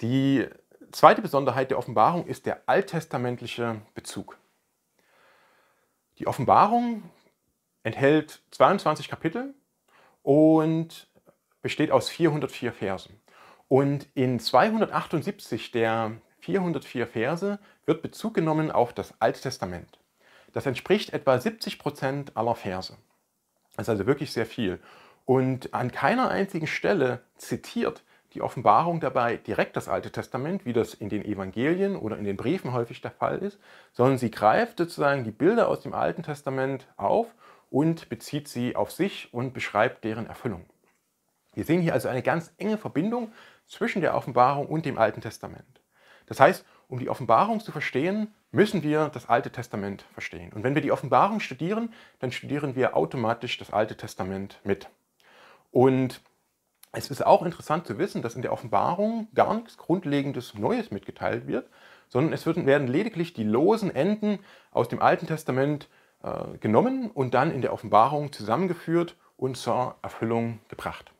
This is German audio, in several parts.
Die zweite Besonderheit der Offenbarung ist der alttestamentliche Bezug. Die Offenbarung enthält 22 Kapitel und besteht aus 404 Versen. Und in 278 der 404 Verse wird Bezug genommen auf das Alte Testament. Das entspricht etwa 70% Prozent aller Verse. Das ist also wirklich sehr viel. Und an keiner einzigen Stelle zitiert die Offenbarung dabei direkt das Alte Testament, wie das in den Evangelien oder in den Briefen häufig der Fall ist, sondern sie greift sozusagen die Bilder aus dem Alten Testament auf und bezieht sie auf sich und beschreibt deren Erfüllung. Wir sehen hier also eine ganz enge Verbindung zwischen der Offenbarung und dem Alten Testament. Das heißt, um die Offenbarung zu verstehen, müssen wir das Alte Testament verstehen. Und wenn wir die Offenbarung studieren, dann studieren wir automatisch das Alte Testament mit. Und es ist auch interessant zu wissen, dass in der Offenbarung gar nichts Grundlegendes Neues mitgeteilt wird, sondern es werden lediglich die losen Enden aus dem Alten Testament äh, genommen und dann in der Offenbarung zusammengeführt und zur Erfüllung gebracht.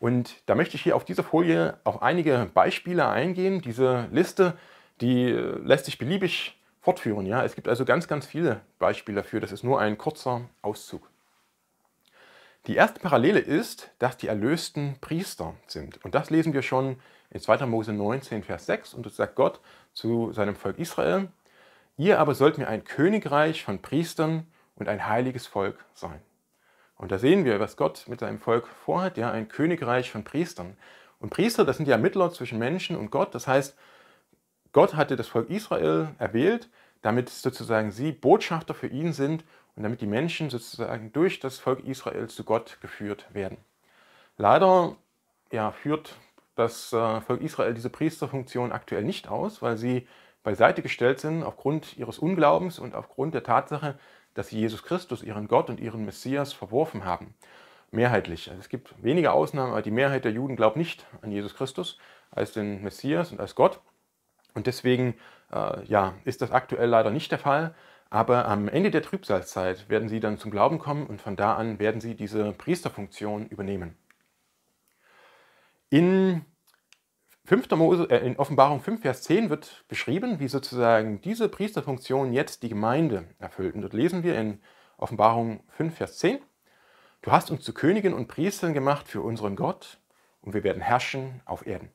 Und da möchte ich hier auf dieser Folie auf einige Beispiele eingehen. Diese Liste, die äh, lässt sich beliebig fortführen. Ja? Es gibt also ganz, ganz viele Beispiele dafür. Das ist nur ein kurzer Auszug. Die erste Parallele ist, dass die Erlösten Priester sind. Und das lesen wir schon in 2. Mose 19, Vers 6. Und das sagt Gott zu seinem Volk Israel, ihr aber sollt mir ein Königreich von Priestern und ein heiliges Volk sein. Und da sehen wir, was Gott mit seinem Volk vorhat, ja, ein Königreich von Priestern. Und Priester, das sind die Ermittler zwischen Menschen und Gott. Das heißt, Gott hatte das Volk Israel erwählt, damit sozusagen sie Botschafter für ihn sind und damit die Menschen sozusagen durch das Volk Israel zu Gott geführt werden. Leider ja, führt das äh, Volk Israel diese Priesterfunktion aktuell nicht aus, weil sie beiseite gestellt sind aufgrund ihres Unglaubens und aufgrund der Tatsache, dass sie Jesus Christus, ihren Gott und ihren Messias verworfen haben. Mehrheitlich. Also es gibt wenige Ausnahmen, aber die Mehrheit der Juden glaubt nicht an Jesus Christus als den Messias und als Gott. Und deswegen äh, ja, ist das aktuell leider nicht der Fall. Aber am Ende der Trübsalzeit werden sie dann zum Glauben kommen und von da an werden sie diese Priesterfunktion übernehmen. In, 5. Mose, äh, in Offenbarung 5, Vers 10 wird beschrieben, wie sozusagen diese Priesterfunktion jetzt die Gemeinde erfüllt. Und dort lesen wir in Offenbarung 5, Vers 10, Du hast uns zu Königen und Priestern gemacht für unseren Gott und wir werden herrschen auf Erden.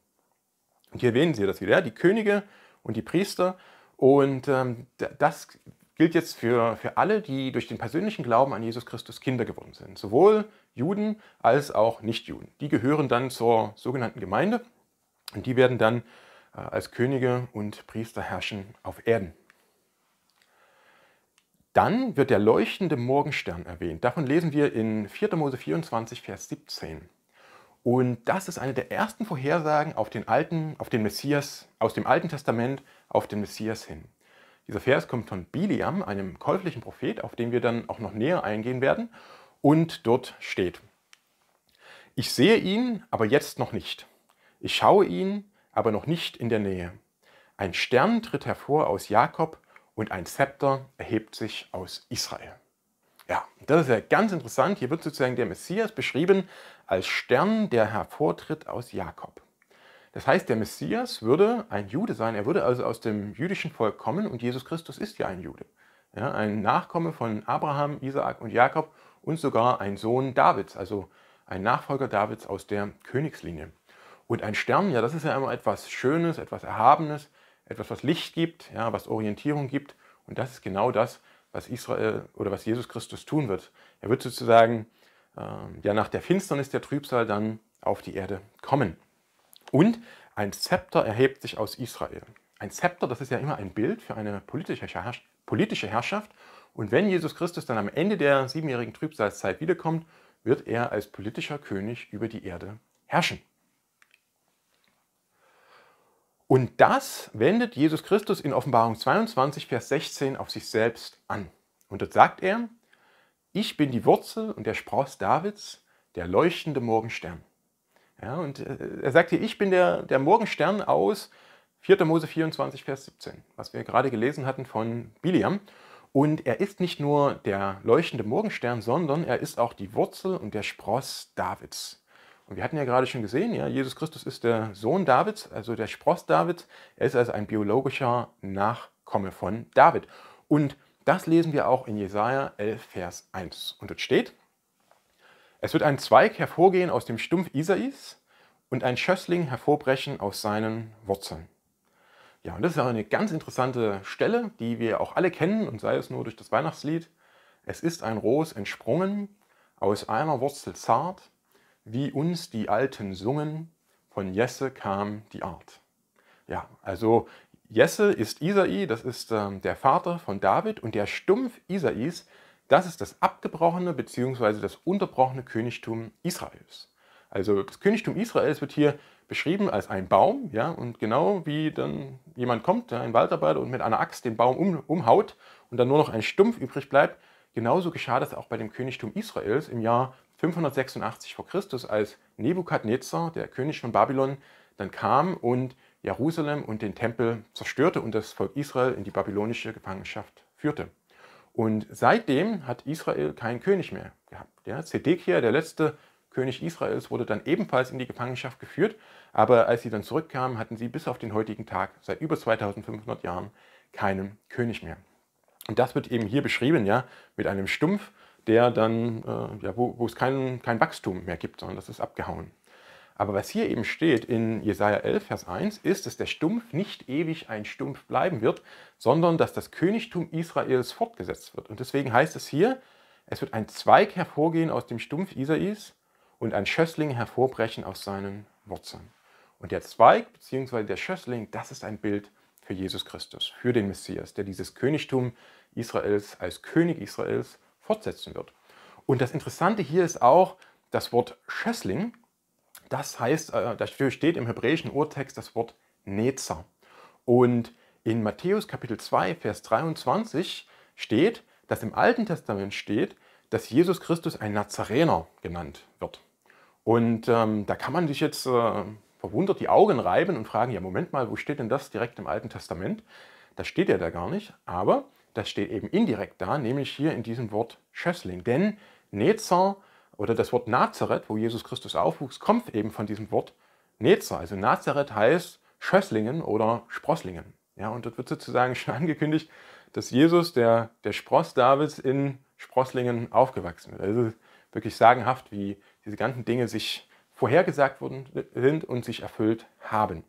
Und hier erwähnen sie das wieder, die Könige und die Priester. Und ähm, das gilt jetzt für, für alle, die durch den persönlichen Glauben an Jesus Christus Kinder geworden sind. Sowohl Juden als auch Nichtjuden. Die gehören dann zur sogenannten Gemeinde und die werden dann äh, als Könige und Priester herrschen auf Erden. Dann wird der leuchtende Morgenstern erwähnt. Davon lesen wir in 4. Mose 24, Vers 17. Und das ist eine der ersten Vorhersagen auf den alten, auf den Messias, aus dem Alten Testament auf den Messias hin. Dieser Vers kommt von Biliam, einem käuflichen Prophet, auf den wir dann auch noch näher eingehen werden. Und dort steht, ich sehe ihn, aber jetzt noch nicht. Ich schaue ihn, aber noch nicht in der Nähe. Ein Stern tritt hervor aus Jakob und ein Zepter erhebt sich aus Israel. Ja, das ist ja ganz interessant. Hier wird sozusagen der Messias beschrieben als Stern, der hervortritt aus Jakob. Das heißt, der Messias würde ein Jude sein, er würde also aus dem jüdischen Volk kommen und Jesus Christus ist ja ein Jude. Ja, ein Nachkomme von Abraham, Isaak und Jakob und sogar ein Sohn Davids, also ein Nachfolger Davids aus der Königslinie. Und ein Stern, ja, das ist ja immer etwas Schönes, etwas Erhabenes, etwas, was Licht gibt, ja, was Orientierung gibt. Und das ist genau das, was Israel oder was Jesus Christus tun wird. Er wird sozusagen äh, ja nach der Finsternis der Trübsal dann auf die Erde kommen. Und ein Zepter erhebt sich aus Israel. Ein Zepter, das ist ja immer ein Bild für eine politische, Herrschaft. Und wenn Jesus Christus dann am Ende der siebenjährigen Trübsalzeit wiederkommt, wird er als politischer König über die Erde herrschen. Und das wendet Jesus Christus in Offenbarung 22, Vers 16 auf sich selbst an. Und dort sagt er, ich bin die Wurzel und der Spross Davids, der leuchtende Morgenstern. Ja, und äh, er sagt hier, ich bin der, der Morgenstern aus 4. Mose 24, Vers 17, was wir gerade gelesen hatten von Biliam. Und er ist nicht nur der leuchtende Morgenstern, sondern er ist auch die Wurzel und der Spross Davids. Und wir hatten ja gerade schon gesehen, ja, Jesus Christus ist der Sohn Davids, also der Spross Davids. Er ist also ein biologischer Nachkomme von David. Und das lesen wir auch in Jesaja 11, Vers 1. Und dort steht, es wird ein Zweig hervorgehen aus dem Stumpf Isais und ein Schössling hervorbrechen aus seinen Wurzeln. Ja, und das ist auch eine ganz interessante Stelle, die wir auch alle kennen und sei es nur durch das Weihnachtslied. Es ist ein Ros entsprungen, aus einer Wurzel zart, wie uns die Alten sungen, von Jesse kam die Art. Ja, also Jesse ist Isai, das ist ähm, der Vater von David und der Stumpf Isais das ist das abgebrochene bzw. das unterbrochene Königtum Israels. Also das Königtum Israels wird hier beschrieben als ein Baum, ja, und genau wie dann jemand kommt, ein Waldarbeiter, und mit einer Axt den Baum um, umhaut und dann nur noch ein Stumpf übrig bleibt, genauso geschah das auch bei dem Königtum Israels im Jahr 586 vor Christus, als Nebukadnezar, der König von Babylon, dann kam und Jerusalem und den Tempel zerstörte und das Volk Israel in die babylonische Gefangenschaft führte. Und seitdem hat Israel keinen König mehr gehabt. Ja, Zedekia, der letzte König Israels, wurde dann ebenfalls in die Gefangenschaft geführt. Aber als sie dann zurückkamen, hatten sie bis auf den heutigen Tag seit über 2500 Jahren keinen König mehr. Und das wird eben hier beschrieben, ja, mit einem Stumpf, der dann, äh, ja, wo, wo es kein, kein Wachstum mehr gibt, sondern das ist abgehauen. Aber was hier eben steht in Jesaja 11, Vers 1, ist, dass der Stumpf nicht ewig ein Stumpf bleiben wird, sondern dass das Königtum Israels fortgesetzt wird. Und deswegen heißt es hier, es wird ein Zweig hervorgehen aus dem Stumpf Isais und ein Schössling hervorbrechen aus seinen Wurzeln. Und der Zweig bzw. der Schössling, das ist ein Bild für Jesus Christus, für den Messias, der dieses Königtum Israels als König Israels fortsetzen wird. Und das Interessante hier ist auch das Wort Schössling, das heißt, äh, dafür steht im hebräischen Urtext das Wort Netzer. Und in Matthäus Kapitel 2, Vers 23 steht, dass im Alten Testament steht, dass Jesus Christus ein Nazarener genannt wird. Und ähm, da kann man sich jetzt äh, verwundert die Augen reiben und fragen, ja Moment mal, wo steht denn das direkt im Alten Testament? Das steht ja da gar nicht, aber das steht eben indirekt da, nämlich hier in diesem Wort Schössling. Denn Nezar oder das Wort Nazareth, wo Jesus Christus aufwuchs, kommt eben von diesem Wort Nezer. Also Nazareth heißt Schösslingen oder Sprosslingen. Ja, und dort wird sozusagen schon angekündigt, dass Jesus, der, der Spross Davids, in Sprosslingen aufgewachsen wird. Also wirklich sagenhaft, wie diese ganzen Dinge sich vorhergesagt worden sind und sich erfüllt haben.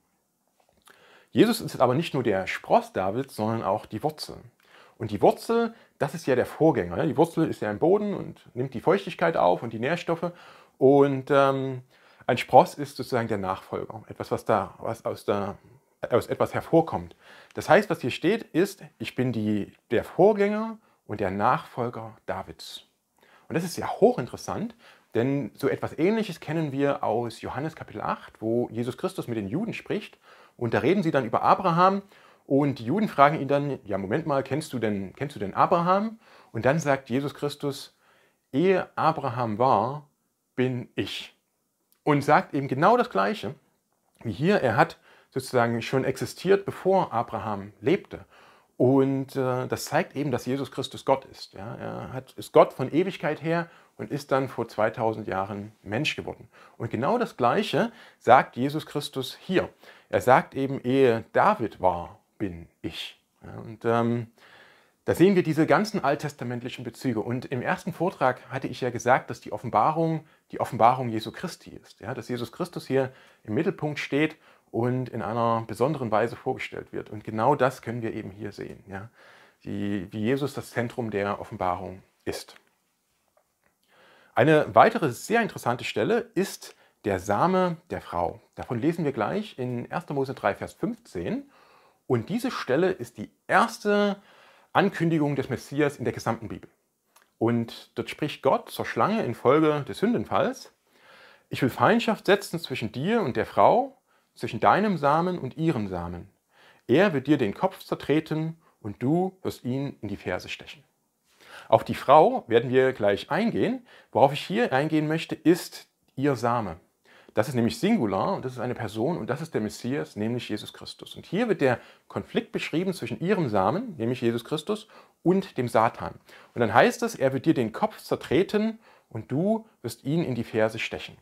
Jesus ist aber nicht nur der Spross Davids, sondern auch die Wurzel. Und die Wurzel das ist ja der Vorgänger. Die Wurzel ist ja im Boden und nimmt die Feuchtigkeit auf und die Nährstoffe. Und ähm, ein Spross ist sozusagen der Nachfolger, etwas, was da was aus, der, aus etwas hervorkommt. Das heißt, was hier steht, ist, ich bin die, der Vorgänger und der Nachfolger Davids. Und das ist ja hochinteressant, denn so etwas Ähnliches kennen wir aus Johannes Kapitel 8, wo Jesus Christus mit den Juden spricht. Und da reden sie dann über Abraham und die Juden fragen ihn dann, ja Moment mal, kennst du denn, kennst du denn Abraham? Und dann sagt Jesus Christus, ehe Abraham war, bin ich. Und sagt eben genau das Gleiche wie hier. Er hat sozusagen schon existiert, bevor Abraham lebte. Und äh, das zeigt eben, dass Jesus Christus Gott ist. Ja? Er hat, ist Gott von Ewigkeit her und ist dann vor 2000 Jahren Mensch geworden. Und genau das Gleiche sagt Jesus Christus hier. Er sagt eben, ehe David war bin ich? Ja, und ähm, da sehen wir diese ganzen alttestamentlichen Bezüge. Und im ersten Vortrag hatte ich ja gesagt, dass die Offenbarung die Offenbarung Jesu Christi ist. Ja, dass Jesus Christus hier im Mittelpunkt steht und in einer besonderen Weise vorgestellt wird. Und genau das können wir eben hier sehen, ja? Die, wie Jesus das Zentrum der Offenbarung ist. Eine weitere sehr interessante Stelle ist der Same der Frau. Davon lesen wir gleich in 1. Mose 3, Vers 15. Und diese Stelle ist die erste Ankündigung des Messias in der gesamten Bibel. Und dort spricht Gott zur Schlange infolge des Sündenfalls. Ich will Feindschaft setzen zwischen dir und der Frau, zwischen deinem Samen und ihrem Samen. Er wird dir den Kopf zertreten und du wirst ihn in die Ferse stechen. Auf die Frau werden wir gleich eingehen. Worauf ich hier eingehen möchte, ist ihr Same. Das ist nämlich Singular und das ist eine Person und das ist der Messias, nämlich Jesus Christus. Und hier wird der Konflikt beschrieben zwischen ihrem Samen, nämlich Jesus Christus, und dem Satan. Und dann heißt es, er wird dir den Kopf zertreten und du wirst ihn in die Ferse stechen.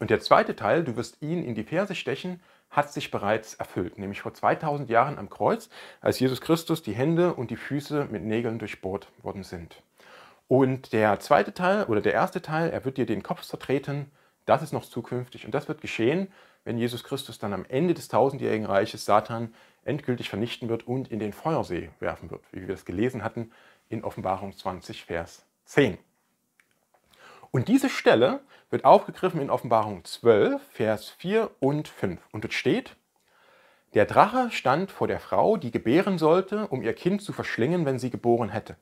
Und der zweite Teil, du wirst ihn in die Ferse stechen, hat sich bereits erfüllt, nämlich vor 2000 Jahren am Kreuz, als Jesus Christus die Hände und die Füße mit Nägeln durchbohrt worden sind. Und der zweite Teil oder der erste Teil, er wird dir den Kopf zertreten das ist noch zukünftig und das wird geschehen, wenn Jesus Christus dann am Ende des tausendjährigen Reiches Satan endgültig vernichten wird und in den Feuersee werfen wird, wie wir das gelesen hatten in Offenbarung 20, Vers 10. Und diese Stelle wird aufgegriffen in Offenbarung 12, Vers 4 und 5. Und es steht, der Drache stand vor der Frau, die gebären sollte, um ihr Kind zu verschlingen, wenn sie geboren hätte.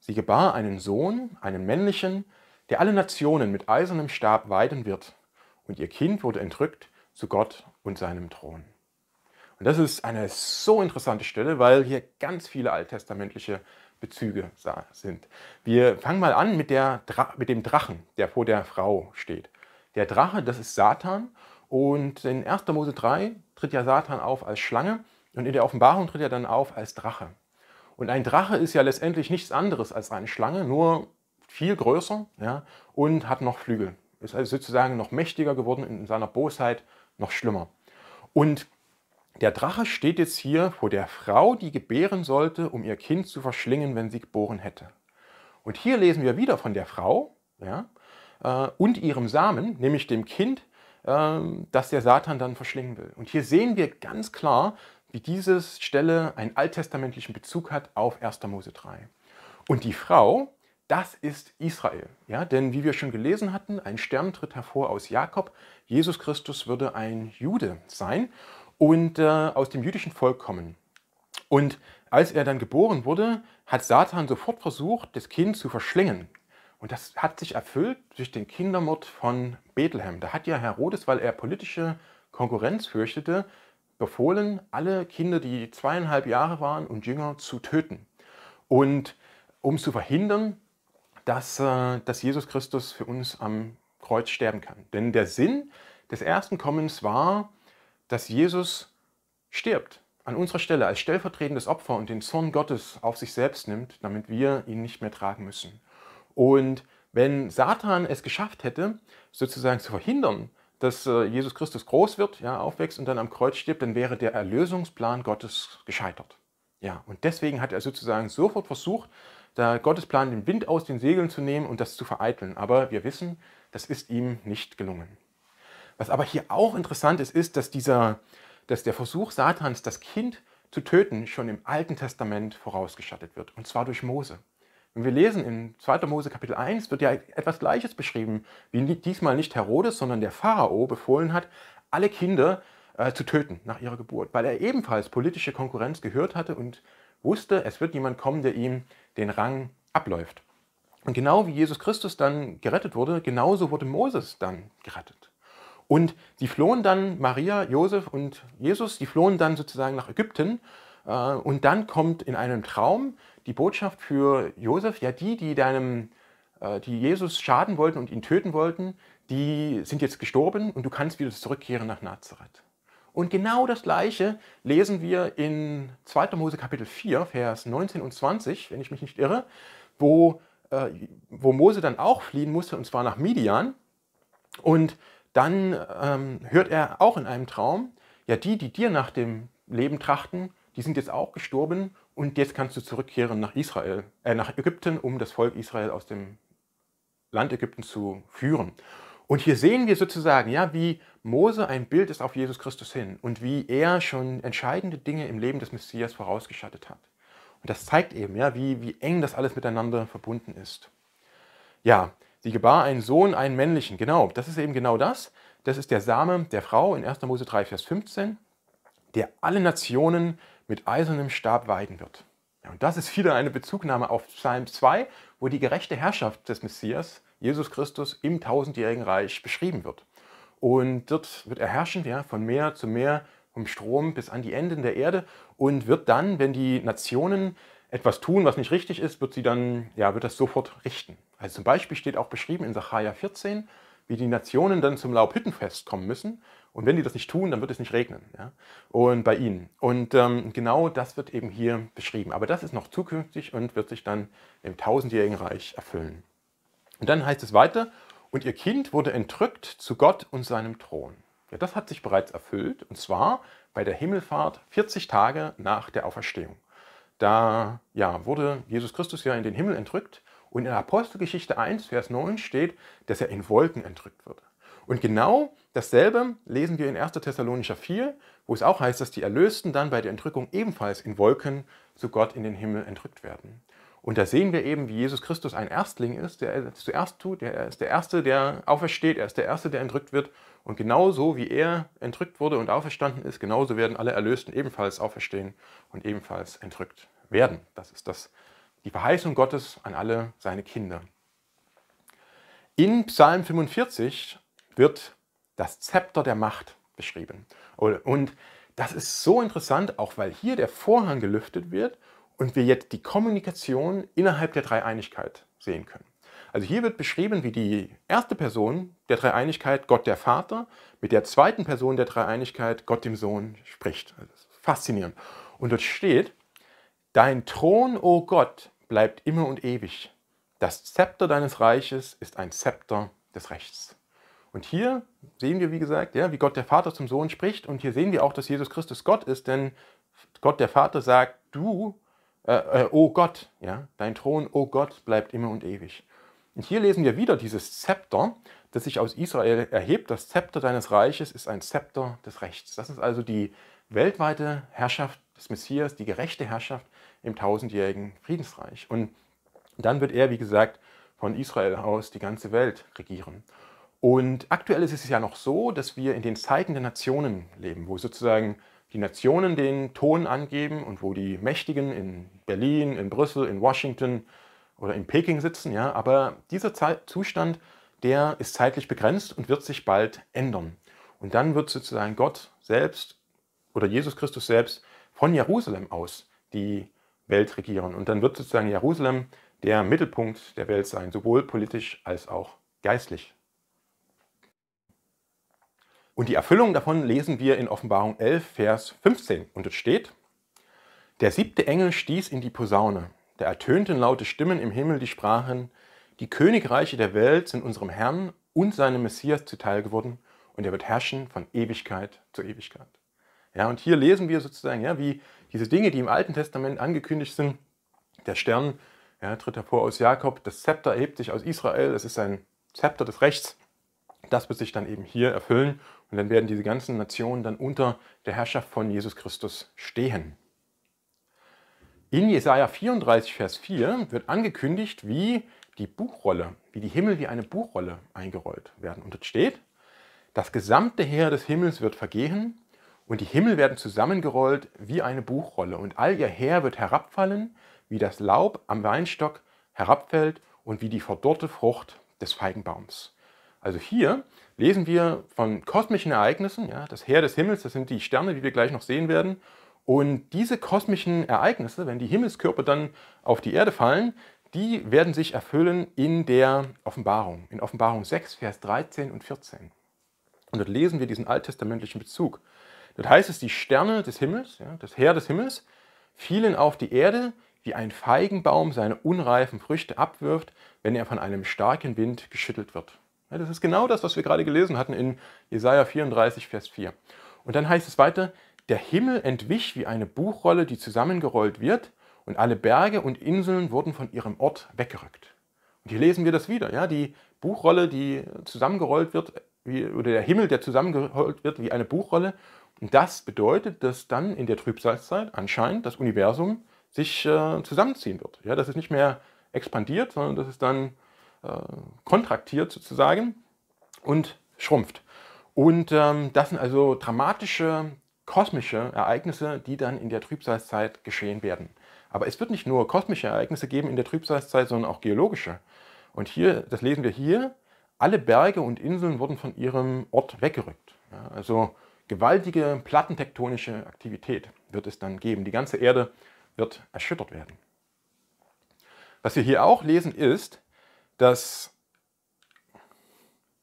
Sie gebar einen Sohn, einen männlichen, der alle Nationen mit eisernem Stab weiden wird. Und ihr Kind wurde entrückt zu Gott und seinem Thron. Und das ist eine so interessante Stelle, weil hier ganz viele alttestamentliche Bezüge sind. Wir fangen mal an mit, der, mit dem Drachen, der vor der Frau steht. Der Drache, das ist Satan. Und in 1. Mose 3 tritt ja Satan auf als Schlange und in der Offenbarung tritt er dann auf als Drache. Und ein Drache ist ja letztendlich nichts anderes als eine Schlange, nur viel größer ja, und hat noch Flügel. Ist also sozusagen noch mächtiger geworden, in seiner Bosheit noch schlimmer. Und der Drache steht jetzt hier vor der Frau, die gebären sollte, um ihr Kind zu verschlingen, wenn sie geboren hätte. Und hier lesen wir wieder von der Frau ja, äh, und ihrem Samen, nämlich dem Kind, ähm, das der Satan dann verschlingen will. Und hier sehen wir ganz klar, wie diese Stelle einen alttestamentlichen Bezug hat auf 1. Mose 3. Und die Frau das ist Israel. Ja, denn wie wir schon gelesen hatten, ein Stern tritt hervor aus Jakob. Jesus Christus würde ein Jude sein und äh, aus dem jüdischen Volk kommen. Und als er dann geboren wurde, hat Satan sofort versucht, das Kind zu verschlingen. Und das hat sich erfüllt durch den Kindermord von Bethlehem. Da hat ja Herodes, weil er politische Konkurrenz fürchtete, befohlen, alle Kinder, die zweieinhalb Jahre waren und jünger, zu töten. Und um zu verhindern, dass, äh, dass Jesus Christus für uns am Kreuz sterben kann. Denn der Sinn des ersten Kommens war, dass Jesus stirbt an unserer Stelle als stellvertretendes Opfer und den Zorn Gottes auf sich selbst nimmt, damit wir ihn nicht mehr tragen müssen. Und wenn Satan es geschafft hätte, sozusagen zu verhindern, dass äh, Jesus Christus groß wird, ja, aufwächst und dann am Kreuz stirbt, dann wäre der Erlösungsplan Gottes gescheitert. Ja, und deswegen hat er sozusagen sofort versucht, da Gottes Plan, den Wind aus den Segeln zu nehmen und das zu vereiteln. Aber wir wissen, das ist ihm nicht gelungen. Was aber hier auch interessant ist, ist, dass, dieser, dass der Versuch Satans, das Kind zu töten, schon im Alten Testament vorausgeschattet wird, und zwar durch Mose. Wenn wir lesen in 2. Mose Kapitel 1, wird ja etwas Gleiches beschrieben, wie diesmal nicht Herodes, sondern der Pharao befohlen hat, alle Kinder äh, zu töten nach ihrer Geburt, weil er ebenfalls politische Konkurrenz gehört hatte und wusste, es wird jemand kommen, der ihm den Rang abläuft. Und genau wie Jesus Christus dann gerettet wurde, genauso wurde Moses dann gerettet. Und die flohen dann, Maria, Josef und Jesus, die flohen dann sozusagen nach Ägypten. Äh, und dann kommt in einem Traum die Botschaft für Josef, ja die, die deinem, äh, die Jesus schaden wollten und ihn töten wollten, die sind jetzt gestorben und du kannst wieder zurückkehren nach Nazareth. Und genau das Gleiche lesen wir in 2. Mose Kapitel 4, Vers 19 und 20, wenn ich mich nicht irre, wo, äh, wo Mose dann auch fliehen musste, und zwar nach Midian. Und dann ähm, hört er auch in einem Traum, ja, die, die dir nach dem Leben trachten, die sind jetzt auch gestorben und jetzt kannst du zurückkehren nach Israel, äh, nach Ägypten, um das Volk Israel aus dem Land Ägypten zu führen. Und hier sehen wir sozusagen, ja, wie Mose ein Bild ist auf Jesus Christus hin und wie er schon entscheidende Dinge im Leben des Messias vorausgeschattet hat. Und das zeigt eben, ja, wie, wie eng das alles miteinander verbunden ist. Ja, sie gebar einen Sohn, einen männlichen, genau, das ist eben genau das. Das ist der Same der Frau in 1. Mose 3, Vers 15, der alle Nationen mit eisernem Stab weiden wird. Ja, und das ist wieder eine Bezugnahme auf Psalm 2, wo die gerechte Herrschaft des Messias Jesus Christus im tausendjährigen Reich beschrieben wird. Und dort wird er herrschen, ja, von Meer zu Meer, vom Strom bis an die Enden der Erde und wird dann, wenn die Nationen etwas tun, was nicht richtig ist, wird sie dann, ja, wird das sofort richten. Also zum Beispiel steht auch beschrieben in Sacharja 14, wie die Nationen dann zum Laubhüttenfest kommen müssen. Und wenn die das nicht tun, dann wird es nicht regnen. Ja? Und bei ihnen. Und ähm, genau das wird eben hier beschrieben. Aber das ist noch zukünftig und wird sich dann im tausendjährigen Reich erfüllen. Und dann heißt es weiter, und ihr Kind wurde entrückt zu Gott und seinem Thron. Ja, das hat sich bereits erfüllt, und zwar bei der Himmelfahrt 40 Tage nach der Auferstehung. Da ja, wurde Jesus Christus ja in den Himmel entrückt und in Apostelgeschichte 1, Vers 9 steht, dass er in Wolken entrückt wird. Und genau dasselbe lesen wir in 1. Thessalonicher 4, wo es auch heißt, dass die Erlösten dann bei der Entrückung ebenfalls in Wolken zu Gott in den Himmel entrückt werden. Und da sehen wir eben, wie Jesus Christus ein Erstling ist, der es zuerst tut. Er ist der Erste, der aufersteht. Er ist der Erste, der entrückt wird. Und genauso wie er entrückt wurde und auferstanden ist, genauso werden alle Erlösten ebenfalls auferstehen und ebenfalls entrückt werden. Das ist das, die Verheißung Gottes an alle seine Kinder. In Psalm 45 wird das Zepter der Macht beschrieben. Und das ist so interessant, auch weil hier der Vorhang gelüftet wird und wir jetzt die Kommunikation innerhalb der Dreieinigkeit sehen können. Also hier wird beschrieben, wie die erste Person der Dreieinigkeit, Gott der Vater, mit der zweiten Person der Dreieinigkeit, Gott dem Sohn, spricht. Also faszinierend. Und dort steht, Dein Thron, o oh Gott, bleibt immer und ewig. Das Zepter deines Reiches ist ein Zepter des Rechts. Und hier sehen wir, wie gesagt, ja, wie Gott der Vater zum Sohn spricht. Und hier sehen wir auch, dass Jesus Christus Gott ist, denn Gott der Vater sagt, du äh, äh, oh Gott, ja, dein Thron, oh Gott, bleibt immer und ewig. Und hier lesen wir wieder dieses Zepter, das sich aus Israel erhebt. Das Zepter deines Reiches ist ein Zepter des Rechts. Das ist also die weltweite Herrschaft des Messias, die gerechte Herrschaft im tausendjährigen Friedensreich. Und dann wird er, wie gesagt, von Israel aus die ganze Welt regieren. Und aktuell ist es ja noch so, dass wir in den Zeiten der Nationen leben, wo sozusagen die Nationen den Ton angeben und wo die Mächtigen in Berlin, in Brüssel, in Washington oder in Peking sitzen. Ja, aber dieser Zustand, der ist zeitlich begrenzt und wird sich bald ändern. Und dann wird sozusagen Gott selbst oder Jesus Christus selbst von Jerusalem aus die Welt regieren. Und dann wird sozusagen Jerusalem der Mittelpunkt der Welt sein, sowohl politisch als auch geistlich. Und die Erfüllung davon lesen wir in Offenbarung 11, Vers 15. Und es steht, der siebte Engel stieß in die Posaune. Da ertönten laute Stimmen im Himmel, die sprachen, die Königreiche der Welt sind unserem Herrn und seinem Messias zuteil geworden und er wird herrschen von Ewigkeit zu Ewigkeit. Ja, und hier lesen wir sozusagen, ja, wie diese Dinge, die im Alten Testament angekündigt sind, der Stern ja, tritt hervor aus Jakob, das Zepter hebt sich aus Israel, es ist ein Zepter des Rechts, das wird sich dann eben hier erfüllen und dann werden diese ganzen Nationen dann unter der Herrschaft von Jesus Christus stehen. In Jesaja 34, Vers 4 wird angekündigt, wie die Buchrolle, wie die Himmel wie eine Buchrolle eingerollt werden. Und es steht, das gesamte Heer des Himmels wird vergehen und die Himmel werden zusammengerollt wie eine Buchrolle und all ihr Heer wird herabfallen, wie das Laub am Weinstock herabfällt und wie die verdorrte Frucht des Feigenbaums. Also hier lesen wir von kosmischen Ereignissen, ja, das Heer des Himmels, das sind die Sterne, die wir gleich noch sehen werden. Und diese kosmischen Ereignisse, wenn die Himmelskörper dann auf die Erde fallen, die werden sich erfüllen in der Offenbarung, in Offenbarung 6, Vers 13 und 14. Und dort lesen wir diesen alttestamentlichen Bezug. Dort heißt es, die Sterne des Himmels, ja, das Heer des Himmels, fielen auf die Erde, wie ein Feigenbaum seine unreifen Früchte abwirft, wenn er von einem starken Wind geschüttelt wird. Das ist genau das, was wir gerade gelesen hatten in Jesaja 34, Vers 4. Und dann heißt es weiter: Der Himmel entwich wie eine Buchrolle, die zusammengerollt wird, und alle Berge und Inseln wurden von ihrem Ort weggerückt. Und hier lesen wir das wieder, ja, die Buchrolle, die zusammengerollt wird, wie, oder der Himmel, der zusammengerollt wird wie eine Buchrolle. Und das bedeutet, dass dann in der Trübsalzeit anscheinend das Universum sich äh, zusammenziehen wird. Ja, dass es nicht mehr expandiert, sondern dass es dann äh, kontraktiert sozusagen und schrumpft. Und ähm, das sind also dramatische kosmische Ereignisse, die dann in der Trübsalzeit geschehen werden. Aber es wird nicht nur kosmische Ereignisse geben in der Trübsalzeit, sondern auch geologische. Und hier, das lesen wir hier, alle Berge und Inseln wurden von ihrem Ort weggerückt. Ja, also gewaltige plattentektonische Aktivität wird es dann geben. Die ganze Erde wird erschüttert werden. Was wir hier auch lesen ist, dass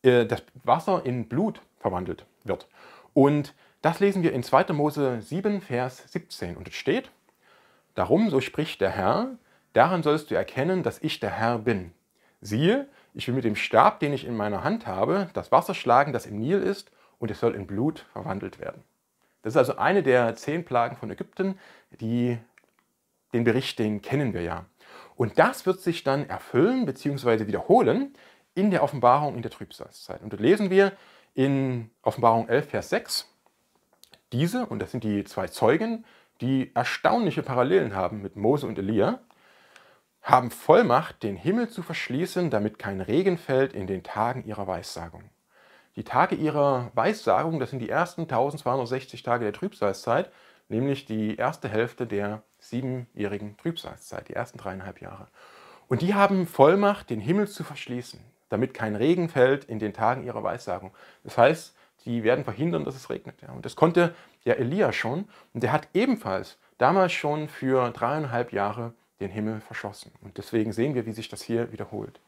äh, das Wasser in Blut verwandelt wird. Und das lesen wir in 2. Mose 7, Vers 17. Und es steht, Darum, so spricht der Herr, daran sollst du erkennen, dass ich der Herr bin. Siehe, ich will mit dem Stab, den ich in meiner Hand habe, das Wasser schlagen, das im Nil ist, und es soll in Blut verwandelt werden. Das ist also eine der zehn Plagen von Ägypten, die, den Bericht, den kennen wir ja. Und das wird sich dann erfüllen bzw. wiederholen in der Offenbarung in der Trübsalzeit. Und das lesen wir in Offenbarung 11, Vers 6. Diese, und das sind die zwei Zeugen, die erstaunliche Parallelen haben mit Mose und Elia, haben Vollmacht, den Himmel zu verschließen, damit kein Regen fällt in den Tagen ihrer Weissagung. Die Tage ihrer Weissagung, das sind die ersten 1260 Tage der Trübsalzeit, nämlich die erste Hälfte der siebenjährigen Trübsalzeit, die ersten dreieinhalb Jahre. Und die haben Vollmacht, den Himmel zu verschließen, damit kein Regen fällt in den Tagen ihrer Weissagung. Das heißt, die werden verhindern, dass es regnet. Und das konnte der Elia schon. Und der hat ebenfalls damals schon für dreieinhalb Jahre den Himmel verschossen. Und deswegen sehen wir, wie sich das hier wiederholt.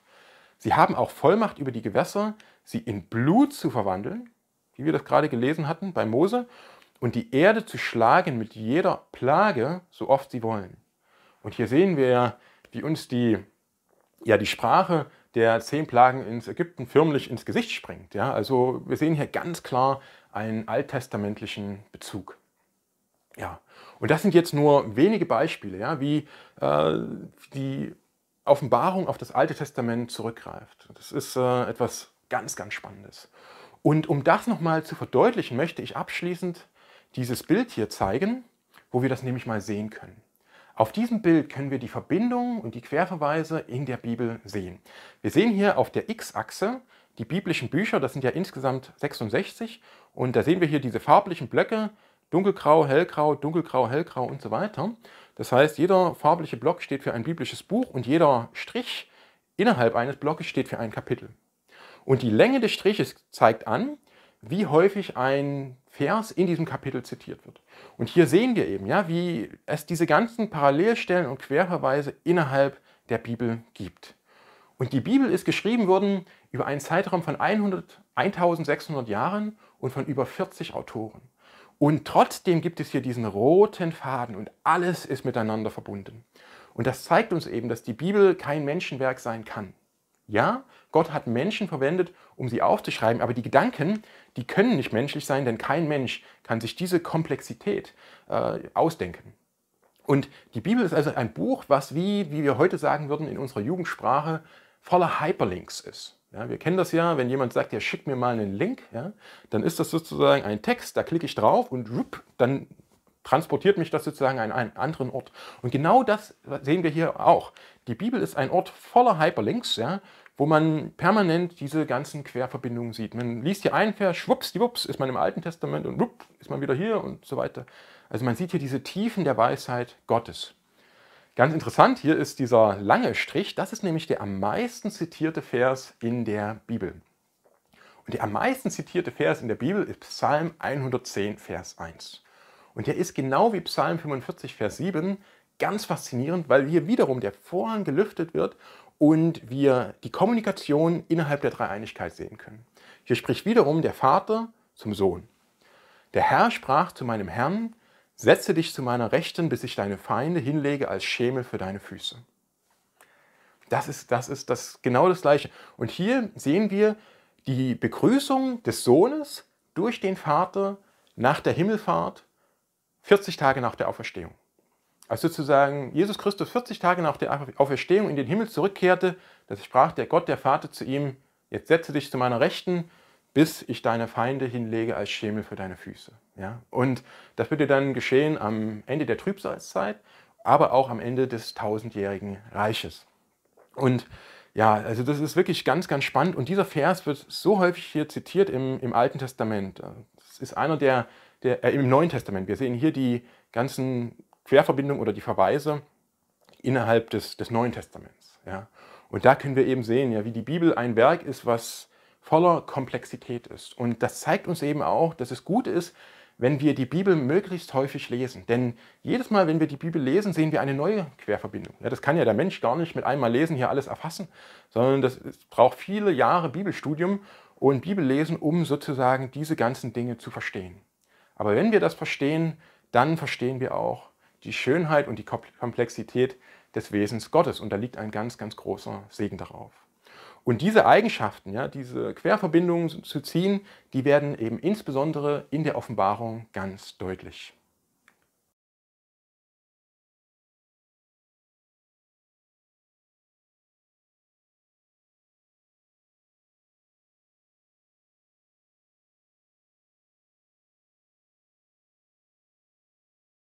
Sie haben auch Vollmacht über die Gewässer, sie in Blut zu verwandeln, wie wir das gerade gelesen hatten bei Mose, und die Erde zu schlagen mit jeder Plage, so oft sie wollen. Und hier sehen wir ja, wie uns die, ja, die Sprache der zehn Plagen ins Ägypten förmlich ins Gesicht springt. Ja? Also wir sehen hier ganz klar einen alttestamentlichen Bezug. Ja. Und das sind jetzt nur wenige Beispiele, ja, wie äh, die Offenbarung auf das Alte Testament zurückgreift. Das ist äh, etwas ganz, ganz Spannendes. Und um das nochmal zu verdeutlichen, möchte ich abschließend dieses Bild hier zeigen, wo wir das nämlich mal sehen können. Auf diesem Bild können wir die Verbindung und die Querverweise in der Bibel sehen. Wir sehen hier auf der X-Achse die biblischen Bücher, das sind ja insgesamt 66, und da sehen wir hier diese farblichen Blöcke, dunkelgrau, hellgrau, dunkelgrau, hellgrau und so weiter. Das heißt, jeder farbliche Block steht für ein biblisches Buch und jeder Strich innerhalb eines Blockes steht für ein Kapitel. Und die Länge des Striches zeigt an, wie häufig ein Vers in diesem Kapitel zitiert wird. Und hier sehen wir eben, ja, wie es diese ganzen Parallelstellen und Querverweise innerhalb der Bibel gibt. Und die Bibel ist geschrieben worden über einen Zeitraum von 100, 1600 Jahren und von über 40 Autoren. Und trotzdem gibt es hier diesen roten Faden und alles ist miteinander verbunden. Und das zeigt uns eben, dass die Bibel kein Menschenwerk sein kann. Ja, Gott hat Menschen verwendet, um sie aufzuschreiben, aber die Gedanken, die können nicht menschlich sein, denn kein Mensch kann sich diese Komplexität äh, ausdenken. Und die Bibel ist also ein Buch, was wie, wie wir heute sagen würden, in unserer Jugendsprache voller Hyperlinks ist. Ja, wir kennen das ja, wenn jemand sagt, ja, schick mir mal einen Link, ja, dann ist das sozusagen ein Text, da klicke ich drauf und rup, dann transportiert mich das sozusagen an einen anderen Ort. Und genau das sehen wir hier auch. Die Bibel ist ein Ort voller Hyperlinks, ja, wo man permanent diese ganzen Querverbindungen sieht. Man liest hier einen Vers, schwupps, die wups, ist man im Alten Testament und wupp, ist man wieder hier und so weiter. Also man sieht hier diese Tiefen der Weisheit Gottes. Ganz interessant, hier ist dieser lange Strich, das ist nämlich der am meisten zitierte Vers in der Bibel. Und der am meisten zitierte Vers in der Bibel ist Psalm 110, Vers 1. Und der ist genau wie Psalm 45, Vers 7 ganz faszinierend, weil hier wiederum der Vorhang gelüftet wird und wir die Kommunikation innerhalb der Dreieinigkeit sehen können. Hier spricht wiederum der Vater zum Sohn. Der Herr sprach zu meinem Herrn, setze dich zu meiner Rechten, bis ich deine Feinde hinlege als Schemel für deine Füße. Das ist, das ist das, genau das Gleiche. Und hier sehen wir die Begrüßung des Sohnes durch den Vater nach der Himmelfahrt, 40 Tage nach der Auferstehung. Als sozusagen Jesus Christus 40 Tage nach der Auferstehung in den Himmel zurückkehrte, das sprach der Gott, der Vater, zu ihm, jetzt setze dich zu meiner Rechten, bis ich deine Feinde hinlege als Schemel für deine Füße. Ja? Und das würde dann geschehen am Ende der Trübsalzeit, aber auch am Ende des tausendjährigen Reiches. Und ja, also das ist wirklich ganz, ganz spannend. Und dieser Vers wird so häufig hier zitiert im, im Alten Testament. Das ist einer der, der äh, im Neuen Testament. Wir sehen hier die ganzen Querverbindung oder die Verweise innerhalb des, des Neuen Testaments. Ja. Und da können wir eben sehen, ja, wie die Bibel ein Werk ist, was voller Komplexität ist. Und das zeigt uns eben auch, dass es gut ist, wenn wir die Bibel möglichst häufig lesen. Denn jedes Mal, wenn wir die Bibel lesen, sehen wir eine neue Querverbindung. Ja, das kann ja der Mensch gar nicht mit einmal lesen hier alles erfassen, sondern das braucht viele Jahre Bibelstudium und Bibellesen, um sozusagen diese ganzen Dinge zu verstehen. Aber wenn wir das verstehen, dann verstehen wir auch, die Schönheit und die Komplexität des Wesens Gottes. Und da liegt ein ganz, ganz großer Segen darauf. Und diese Eigenschaften, ja, diese Querverbindungen zu ziehen, die werden eben insbesondere in der Offenbarung ganz deutlich.